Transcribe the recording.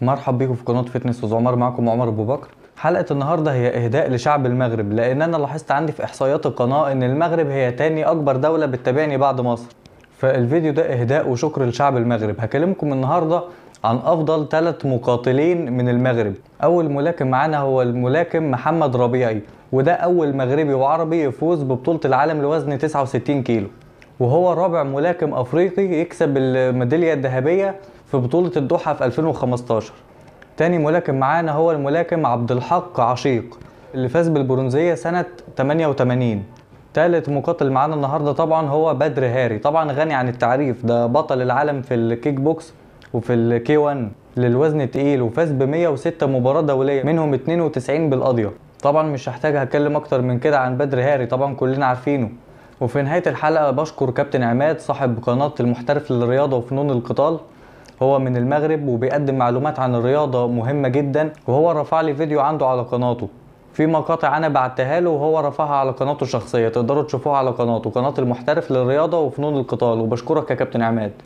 مرحب بيكم في قناه فتنس وزعمر معكم عمر ابو بكر حلقه النهارده هي اهداء لشعب المغرب لان انا لاحظت عندي في احصائيات القناه ان المغرب هي تاني اكبر دوله بتتابعني بعد مصر فالفيديو ده اهداء وشكر لشعب المغرب هكلمكم النهارده عن افضل ثلاث مقاتلين من المغرب اول ملاكم معانا هو الملاكم محمد ربيعي وده اول مغربي وعربي يفوز ببطوله العالم لوزن 69 كيلو وهو رابع ملاكم افريقي يكسب الميداليه الذهبيه في بطولة الدوحة في 2015 تاني ملاكم معانا هو الملاكم عبد الحق عشيق اللي فاز بالبرونزية سنة 88 تالت مقاتل معانا النهاردة طبعا هو بدر هاري طبعا غني عن التعريف ده بطل العالم في الكيك بوكس وفي الكي 1 للوزن التقيل وفاز ب 106 مباراة دولية منهم 92 بالقضية طبعا مش هحتاج هتكلم اكتر من كده عن بدر هاري طبعا كلنا عارفينه وفي نهاية الحلقة بشكر كابتن عماد صاحب قناة المحترف للرياضة وفنون القتال هو من المغرب وبيقدم معلومات عن الرياضة مهمة جدا وهو رفع لي فيديو عنده على قناته في مقاطع انا بعتها له وهو رفعها على قناته الشخصيه تقدروا تشوفوها على قناته قناه المحترف للرياضه وفنون القتال وبشكرك يا كابتن عماد